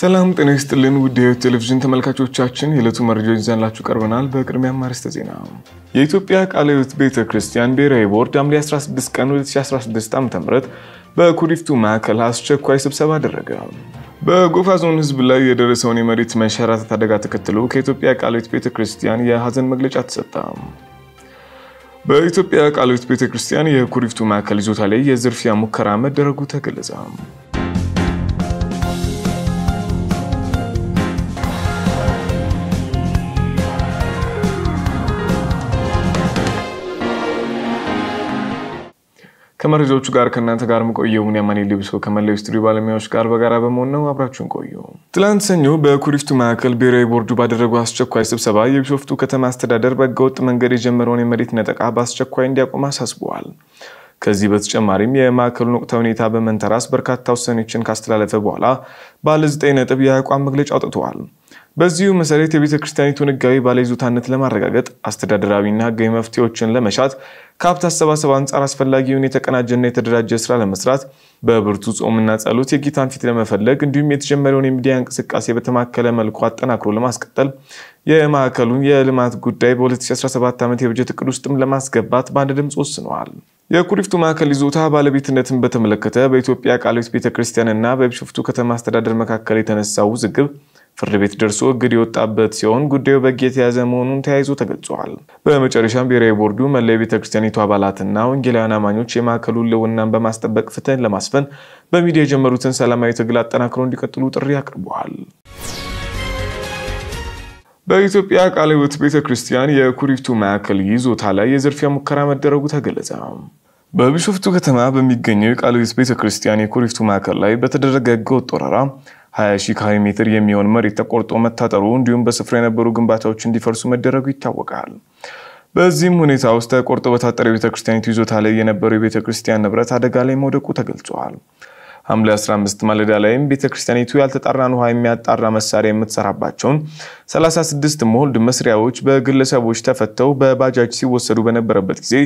ሰላም ጤና ይስጥልን ውድ ቴሌቪዥን ተመልካቾቻችን፣ የዕለቱ መረጃዎች ይዘንላችሁ ቀርበናል። በቅድሚያ ማርስተ ዜና የኢትዮጵያ ቃለ ሕይወት ቤተ ክርስቲያን ብሔራዊ ቦርድ ሐምሌ 16 ቀን 2016 ም በኩሪፍቱ ማዕከል አስቸኳይ ስብሰባ አደረገ። በጎፋ ዞን ህዝብ ላይ የደረሰውን የመሬት መንሸራተት አደጋ ተከትሎ ከኢትዮጵያ ቃለ ሕይወት ቤተ ክርስቲያን የሀዘን መግለጫ ተሰጠ። በኢትዮጵያ ቃለ ሕይወት ቤተ ክርስቲያን የኩሪፍቱ ማዕከል ይዞታ ላይ የዝርፊያ ሙከራ መደረጉ ተገለጸ። ከመረጃዎቹ ጋር ከእናንተ ጋር መቆየው ያማኔ ሊብሶ ከመላው ስቱዲዮ ባለሙያዎች ጋር በጋራ በመሆን ነው። አብራችሁን ቆዩ። ትላንት ሰኞ በኩሪፍቱ ማዕከል ብሔራዊ ቦርዱ ባደረጉ አስቸኳይ ስብሰባ የቢሾፍቱ ከተማ አስተዳደር በህገወጥ መንገድ የጀመረውን የመሬት ነጠቃ በአስቸኳይ እንዲያቆም አሳስበዋል። ከዚህ በተጨማሪም የማዕከሉን ወቅታዊ ሁኔታ በመንተራስ በርካታ ውሳኔዎችን ካስተላለፈ በኋላ ባለ ዘጠኝ ነጥብ የአቋም መግለጫ አውጥተዋል። በዚሁ መሰረት የቤተ ክርስቲያኒቱን ሕጋዊ ባለይዞታነት ለማረጋገጥ አስተዳደራዊና ሕጋዊ መፍትሄዎችን ለመሻት ከሀብት አሰባሰብ አንጻር አስፈላጊውን የተቀናጀና የተደራጀ ስራ ለመስራት በብርቱ ጾምና ጸሎት የጌታን ፊት ለመፈለግ እንዲሁም የተጀመረውን የሚዲያ እንቅስቃሴ በተማከለ መልኩ አጠናክሮ ለማስቀጠል የማዕከሉን የልማት ጉዳይ በ2017 ዓመት የበጀት እቅድ ውስጥም ለማስገባት በአንድ ድምፅ ወስነዋል። የኩሪፍቱ ማዕከል ይዞታ ባለቤትነትን በተመለከተ በኢትዮጵያ ቃልቤት ቤተክርስቲያንና በቢሾፍቱ ከተማ አስተዳደር መካከል የተነሳው ውዝግብ ፍርድ ቤት ደርሶ እግድ የወጣበት ሲሆን ጉዳዩ በሕግ የተያዘ መሆኑን ተያይዞ ተገልጿል። በመጨረሻም ብሔራዊ ቦርዱ መላ የቤተ ክርስቲያኒቱ አባላትና ወንጌላውያን አማኞች የማዕከሉን ልውናን በማስጠበቅ ፍትህን ለማስፈን በሚዲያ የጀመሩትን ሰላማዊ ትግል አጠናክረው እንዲቀጥሉ ጥሪ አቅርበዋል። በኢትዮጵያ ቃለ ሕይወት ቤተ ክርስቲያን የኩሪፍቱ ማዕከል ይዞታ ላይ የዝርፊያ ሙከራ መደረጉ ተገለጸ። በቢሾፍቱ ከተማ በሚገኘው የቃለ ሕይወት ቤተ ክርስቲያን የኩሪፍቱ ማዕከል ላይ በተደረገ ህገወጥ ወረራ 20 ሺህ ካሬ ሜትር የሚሆን መሬት ተቆርጦ መታጠሩ እንዲሁም በስፍራ የነበሩ ግንባታዎች እንዲፈርሱ መደረጉ ይታወቃል። በዚህም ሁኔታ ውስጥ ተቆርጦ በታጠረ ቤተክርስቲያኒቱ ይዞታ ላይ የነበረው የቤተክርስቲያን ንብረት አደጋ ላይ መውደቁ ተገልጿል። ሐምሌ 15 ማለዳ ላይም ቤተክርስቲያኒቱ ያልተጣራን ውሃ የሚያጣራ መሳሪያ የምትሰራባቸውን 36 ሞልድ መስሪያዎች በግለሰቦች ተፈተው በባጃጅ ሲወሰዱ በነበረበት ጊዜ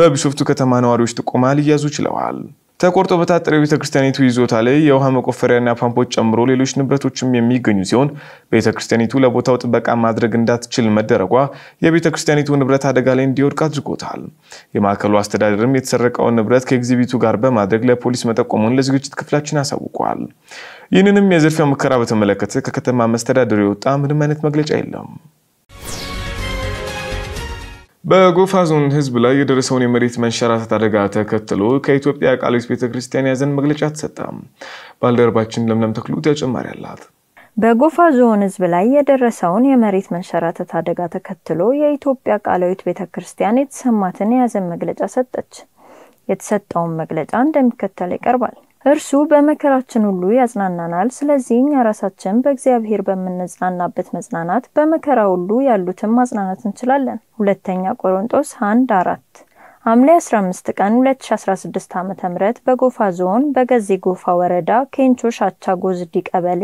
በቢሾፍቱ ከተማ ነዋሪዎች ጥቆማ ሊያዙ ችለዋል። ተቆርጦ በታጠረው ቤተ ክርስቲያኒቱ ይዞታ ላይ የውሃ መቆፈሪያና ፓምፖች ጨምሮ ሌሎች ንብረቶችም የሚገኙ ሲሆን ቤተ ክርስቲያኒቱ ለቦታው ጥበቃ ማድረግ እንዳትችል መደረጓ የቤተ ክርስቲያኒቱ ንብረት አደጋ ላይ እንዲወድቅ አድርጎታል። የማዕከሉ አስተዳደርም የተሰረቀውን ንብረት ከኤግዚቢቱ ጋር በማድረግ ለፖሊስ መጠቆሙን ለዝግጅት ክፍላችን አሳውቋል። ይህንንም የዝርፊያው ሙከራ በተመለከተ ከከተማ መስተዳደሩ የወጣ ምንም አይነት መግለጫ የለም። በጎፋ ዞን ህዝብ ላይ የደረሰውን የመሬት መንሸራተት አደጋ ተከትሎ ከኢትዮጵያ ቃልዮስ ቤተክርስቲያን ክርስቲያን መግለጫ ተሰጠ። ባልደረባችን ለምለም ተክሉ ተጨማሪ አላት። በጎፋ ዞን ህዝብ ላይ የደረሰውን የመሬት መንሸራተት አደጋ ተከትሎ የኢትዮጵያ ቃላዊት ቤተ ክርስቲያን የተሰማትን የያዘን መግለጫ ሰጠች። የተሰጠውን መግለጫ እንደሚከተል ይቀርባል። እርሱ በመከራችን ሁሉ ያጽናናናል። ስለዚህ እኛ ራሳችን በእግዚአብሔር በምንጽናናበት መጽናናት በመከራ ሁሉ ያሉትን ማጽናናት እንችላለን። ሁለተኛ ቆሮንጦስ አንድ አራት ሐምሌ 15 ቀን 2016 ዓ ም በጎፋ ዞን በገዜ ጎፋ ወረዳ ኬንቾ ሻቻ ጎዝዲ ቀበሌ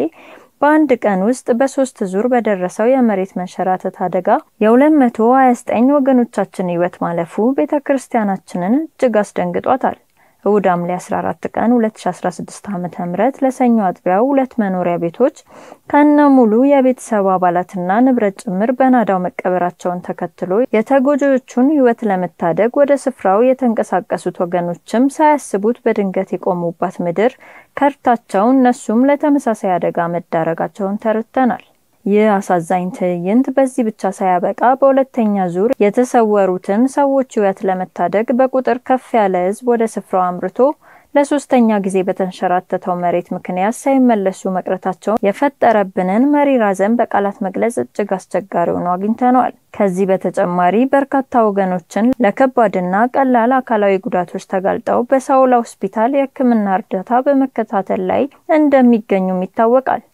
በአንድ ቀን ውስጥ በሶስት ዙር በደረሰው የመሬት መንሸራተት አደጋ የ229 ወገኖቻችን ህይወት ማለፉ ቤተ ክርስቲያናችንን እጅግ አስደንግጧታል። እሁድ ሐምሌ 14 ቀን 2016 ዓ.ም ለሰኞ አጥቢያው ሁለት መኖሪያ ቤቶች ከነ ሙሉ የቤተሰቡ አባላትና ንብረት ጭምር በናዳው መቀበራቸውን ተከትሎ የተጎጂዎቹን ህይወት ለመታደግ ወደ ስፍራው የተንቀሳቀሱት ወገኖችም ሳያስቡት በድንገት የቆሙባት ምድር ከርታቸው እነሱም ለተመሳሳይ አደጋ መዳረጋቸውን ተረድተናል። ይህ አሳዛኝ ትዕይንት በዚህ ብቻ ሳያበቃ በሁለተኛ ዙር የተሰወሩትን ሰዎች ሕይወት ለመታደግ በቁጥር ከፍ ያለ ሕዝብ ወደ ስፍራው አምርቶ ለሶስተኛ ጊዜ በተንሸራተተው መሬት ምክንያት ሳይመለሱ መቅረታቸውን የፈጠረብንን መሪር ሐዘን በቃላት መግለጽ እጅግ አስቸጋሪ ሆኖ አግኝተነዋል። ከዚህ በተጨማሪ በርካታ ወገኖችን ለከባድና ቀላል አካላዊ ጉዳቶች ተጋልጠው በሳውላ ሆስፒታል የሕክምና እርዳታ በመከታተል ላይ እንደሚገኙም ይታወቃል።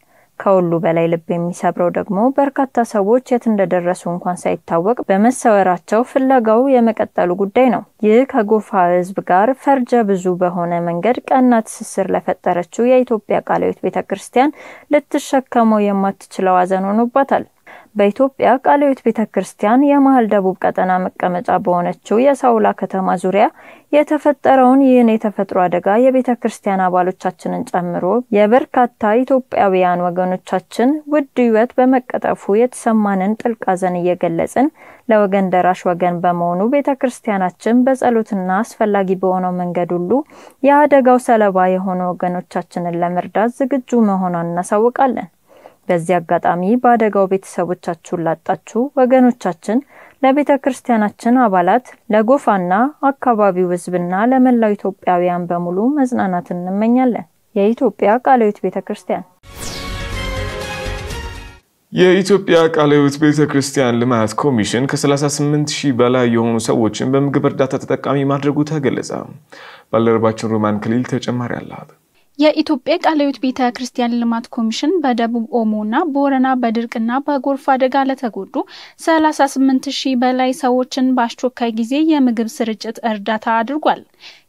ከሁሉ በላይ ልብ የሚሰብረው ደግሞ በርካታ ሰዎች የት እንደደረሱ እንኳን ሳይታወቅ በመሰወራቸው ፍለጋው የመቀጠሉ ጉዳይ ነው። ይህ ከጎፋ ሕዝብ ጋር ፈርጀ ብዙ በሆነ መንገድ ቀና ትስስር ለፈጠረችው የኢትዮጵያ ቃላዊት ቤተ ክርስቲያን ልትሸከመው የማትችለው ሐዘን ሆኖባታል። በኢትዮጵያ ቃለ ሕይወት ቤተ ክርስቲያን የመሀል ደቡብ ቀጠና መቀመጫ በሆነችው የሳውላ ከተማ ዙሪያ የተፈጠረውን ይህን የተፈጥሮ አደጋ የቤተ ክርስቲያን አባሎቻችንን ጨምሮ የበርካታ ኢትዮጵያውያን ወገኖቻችን ውድ ሕይወት በመቀጠፉ የተሰማንን ጥልቅ ሐዘን እየገለጽን ለወገን ደራሽ ወገን በመሆኑ ቤተ ክርስቲያናችን በጸሎትና አስፈላጊ በሆነው መንገድ ሁሉ የአደጋው ሰለባ የሆኑ ወገኖቻችንን ለመርዳት ዝግጁ መሆኗን እናሳውቃለን። በዚህ አጋጣሚ በአደጋው ቤተሰቦቻችሁን ላጣችሁ ወገኖቻችን፣ ለቤተ ክርስቲያናችን አባላት፣ ለጎፋና አካባቢው ሕዝብና ለመላው ኢትዮጵያውያን በሙሉ መጽናናትን እንመኛለን። የኢትዮጵያ ቃለ ሕይወት ቤተ ክርስቲያን የኢትዮጵያ ቃለ ሕይወት ቤተ ክርስቲያን ልማት ኮሚሽን ከ38 ሺህ በላይ የሆኑ ሰዎችን በምግብ እርዳታ ተጠቃሚ ማድረጉ ተገለጸ። ባልደረባችን ሮማን ክሊል ተጨማሪ አላት። የኢትዮጵያ ቃለ ሕይወት ቤተ ክርስቲያን ልማት ኮሚሽን በደቡብ ኦሞና ቦረና በድርቅና በጎርፍ አደጋ ለተጎዱ 38 ሺህ በላይ ሰዎችን በአስቸኳይ ጊዜ የምግብ ስርጭት እርዳታ አድርጓል።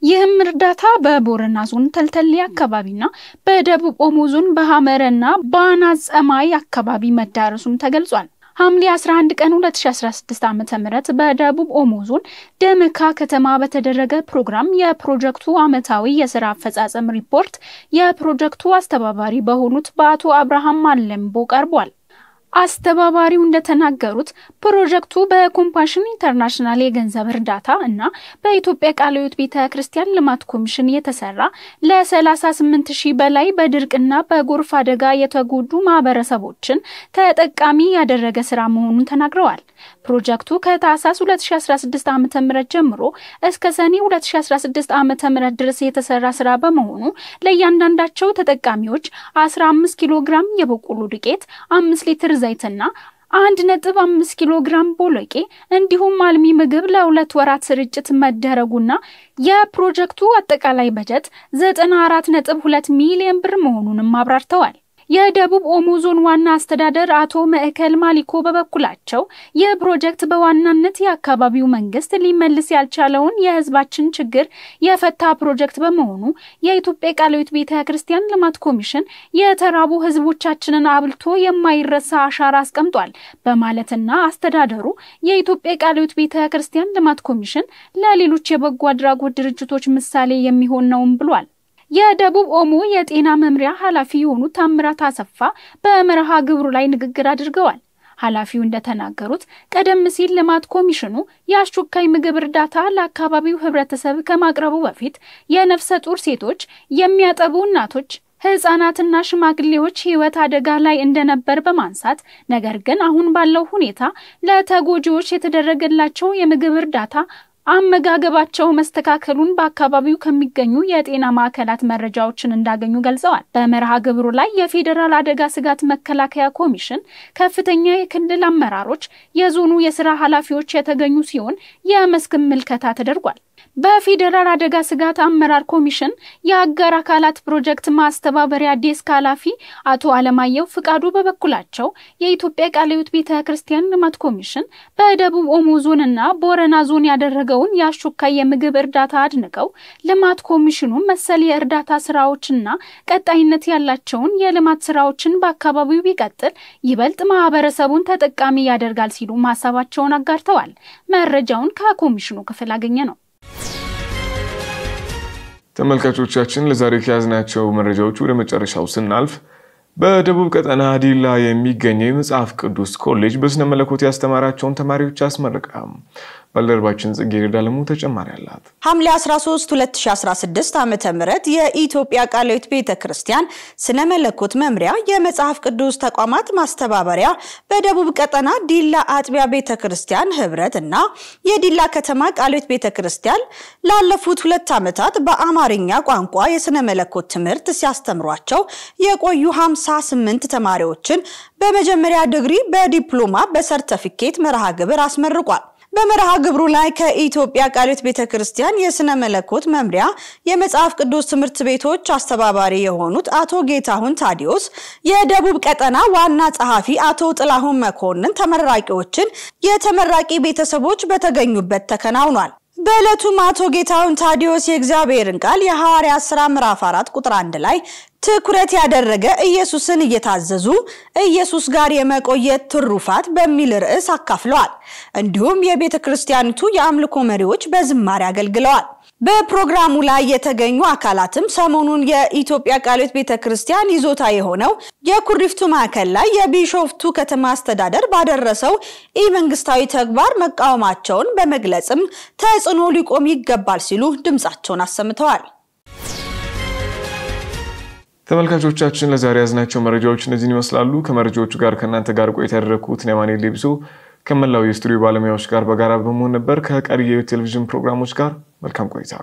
ይህም እርዳታ በቦረና ዞን ተልተሌ አካባቢና በደቡብ ኦሞ ዞን በሐመረና በአናጸማይ አካባቢ መዳረሱም ተገልጿል። ሐምሌ 11 ቀን 2016 ዓ ም በደቡብ ኦሞ ዞን ደምካ ከተማ በተደረገ ፕሮግራም የፕሮጀክቱ ዓመታዊ የስራ አፈጻጸም ሪፖርት የፕሮጀክቱ አስተባባሪ በሆኑት በአቶ አብርሃም ማለምቦ ቀርቧል። አስተባባሪው እንደተናገሩት ፕሮጀክቱ በኮምፓሽን ኢንተርናሽናል የገንዘብ እርዳታ እና በኢትዮጵያ ቃለ ሕይወት ቤተ ክርስቲያን ልማት ኮሚሽን የተሰራ ለ38 ሺህ በላይ በድርቅና በጎርፍ አደጋ የተጎዱ ማህበረሰቦችን ተጠቃሚ ያደረገ ስራ መሆኑን ተናግረዋል። ፕሮጀክቱ ከታህሳስ 2016 ዓ ም ጀምሮ እስከ ሰኔ 2016 ዓ ም ድረስ የተሰራ ስራ በመሆኑ ለእያንዳንዳቸው ተጠቃሚዎች 15 ኪሎ ግራም የበቆሎ ዱቄት፣ 5 ሊትር ዘይትና አንድ ነጥብ አምስት ኪሎ ግራም ቦሎቄ እንዲሁም አልሚ ምግብ ለሁለት ወራት ስርጭት መደረጉና የፕሮጀክቱ አጠቃላይ በጀት ዘጠና አራት ነጥብ ሁለት ሚሊየን ብር መሆኑንም አብራርተዋል። የደቡብ ኦሞ ዞን ዋና አስተዳደር አቶ መእከል ማሊኮ በበኩላቸው ይህ ፕሮጀክት በዋናነት የአካባቢው መንግስት ሊመልስ ያልቻለውን የህዝባችን ችግር የፈታ ፕሮጀክት በመሆኑ የኢትዮጵያ ቃላዊት ቤተ ክርስቲያን ልማት ኮሚሽን የተራቡ ህዝቦቻችንን አብልቶ የማይረሳ አሻራ አስቀምጧል በማለትና አስተዳደሩ የኢትዮጵያ ቃላዊት ቤተ ክርስቲያን ልማት ኮሚሽን ለሌሎች የበጎ አድራጎት ድርጅቶች ምሳሌ የሚሆን ነውም ብሏል። የደቡብ ኦሞ የጤና መምሪያ ኃላፊ የሆኑት ታምራት አሰፋ በመርሃ ግብሩ ላይ ንግግር አድርገዋል። ኃላፊው እንደተናገሩት ቀደም ሲል ልማት ኮሚሽኑ የአስቸኳይ ምግብ እርዳታ ለአካባቢው ህብረተሰብ ከማቅረቡ በፊት የነፍሰ ጡር ሴቶች፣ የሚያጠቡ እናቶች ህጻናትና ሽማግሌዎች ህይወት አደጋ ላይ እንደነበር በማንሳት ነገር ግን አሁን ባለው ሁኔታ ለተጎጂዎች የተደረገላቸው የምግብ እርዳታ አመጋገባቸው መስተካከሉን በአካባቢው ከሚገኙ የጤና ማዕከላት መረጃዎችን እንዳገኙ ገልጸዋል። በመርሃ ግብሩ ላይ የፌዴራል አደጋ ስጋት መከላከያ ኮሚሽን ከፍተኛ የክልል አመራሮች፣ የዞኑ የስራ ኃላፊዎች የተገኙ ሲሆን የመስክ ምልከታ ተደርጓል። በፌዴራል አደጋ ስጋት አመራር ኮሚሽን የአጋር አካላት ፕሮጀክት ማስተባበሪያ ዴስክ ኃላፊ አቶ አለማየሁ ፍቃዱ በበኩላቸው የኢትዮጵያ ቃለ ሕይወት ቤተ ክርስቲያን ልማት ኮሚሽን በደቡብ ኦሞ ዞንና ቦረና ዞን ያደረገውን የአሹካይ የምግብ እርዳታ አድንቀው ልማት ኮሚሽኑ መሰል የእርዳታ ስራዎችና ቀጣይነት ያላቸውን የልማት ስራዎችን በአካባቢው ቢቀጥል ይበልጥ ማህበረሰቡን ተጠቃሚ ያደርጋል ሲሉ ማሳባቸውን አጋርተዋል። መረጃውን ከኮሚሽኑ ክፍል አገኘ ነው። ተመልካቾቻችን ለዛሬ ከያዝናቸው መረጃዎች ወደ መጨረሻው ስናልፍ በደቡብ ቀጠና ዲላ የሚገኘው የመጽሐፍ ቅዱስ ኮሌጅ በስነ መለኮት ያስተማራቸውን ተማሪዎች አስመረቀ። ባልደረባችን ጽጌረዳ ለሙ ተጨማሪ አላት። ሐምሌ 13 2016 ዓ ም የኢትዮጵያ ቃላዊት ቤተ ክርስቲያን ስነ መለኮት መምሪያ የመጽሐፍ ቅዱስ ተቋማት ማስተባበሪያ በደቡብ ቀጠና ዲላ አጥቢያ ቤተ ክርስቲያን ህብረት እና የዲላ ከተማ ቃላዊት ቤተ ክርስቲያን ላለፉት ሁለት ዓመታት በአማርኛ ቋንቋ የስነ መለኮት ትምህርት ሲያስተምሯቸው የቆዩ 58 ተማሪዎችን በመጀመሪያ ዲግሪ፣ በዲፕሎማ፣ በሰርተፊኬት መርሃ ግብር አስመርቋል። በመርሃ ግብሩ ላይ ከኢትዮጵያ ቃሊት ቤተ ክርስቲያን የሥነ መለኮት መምሪያ የመጽሐፍ ቅዱስ ትምህርት ቤቶች አስተባባሪ የሆኑት አቶ ጌታሁን ታዲዮስ፣ የደቡብ ቀጠና ዋና ጸሐፊ አቶ ጥላሁን መኮንን ተመራቂዎችን የተመራቂ ቤተሰቦች በተገኙበት ተከናውኗል። በዕለቱም አቶ ጌታሁን ታዲዮስ የእግዚአብሔርን ቃል የሐዋርያ ሥራ ምዕራፍ አራት ቁጥር አንድ ላይ ትኩረት ያደረገ ኢየሱስን እየታዘዙ ኢየሱስ ጋር የመቆየት ትሩፋት በሚል ርዕስ አካፍለዋል። እንዲሁም የቤተ ክርስቲያኒቱ የአምልኮ መሪዎች በዝማሬ አገልግለዋል። በፕሮግራሙ ላይ የተገኙ አካላትም ሰሞኑን የኢትዮጵያ ቃሎት ቤተ ክርስቲያን ይዞታ የሆነው የኩሪፍቱ ማዕከል ላይ የቢሾፍቱ ከተማ አስተዳደር ባደረሰው ኢመንግስታዊ ተግባር መቃወማቸውን በመግለጽም ተጽዕኖ ሊቆም ይገባል ሲሉ ድምፃቸውን አሰምተዋል። ተመልካቾቻችን ለዛሬ ያዝናቸው መረጃዎች እነዚህን ይመስላሉ። ከመረጃዎቹ ጋር ከእናንተ ጋር ቆይታ ያደረግኩት ኔማኔ ሌብሶ ከመላው የስቱዲዮ ባለሙያዎች ጋር በጋራ በመሆን ነበር። ከቀሪ የቴሌቪዥን ፕሮግራሞች ጋር መልካም ቆይታ